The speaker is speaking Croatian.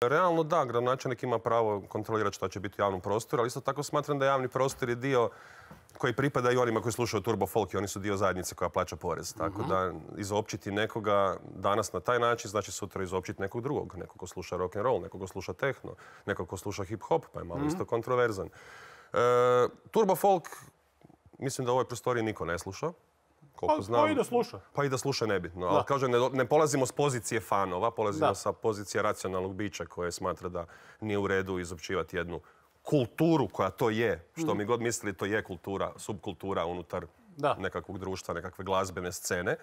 Realno da, gradonačelnik ima pravo kontrolirati što će biti u javnom prostoru, ali isto tako smatram da javni prostor je dio koji pripada i onima koji slušaju Turbo Folk i oni su dio zajednice koja plaća porez. Tako mhm. da izopćiti nekoga danas na taj način znači sutra izopćiti nekog drugog. Nekog ko sluša rock'n'roll, nekog ko sluša tehno, nekog ko sluša hip hop, pa je malo mhm. isto kontroverzan. E, Turbo Folk, mislim da u ovoj prostoriji niko ne sluša koliko pa, Pa i da sluša. Pa i da sluša nebitno. Ali kaže ne, polazimo s pozicije fanova, polazimo sa pozicije racionalnog bića koje smatra da nije u redu izopćivati jednu kulturu koja to je. Što mhm. mi god mislili, to je kultura, subkultura unutar nekakvog društva, nekakve glazbene scene.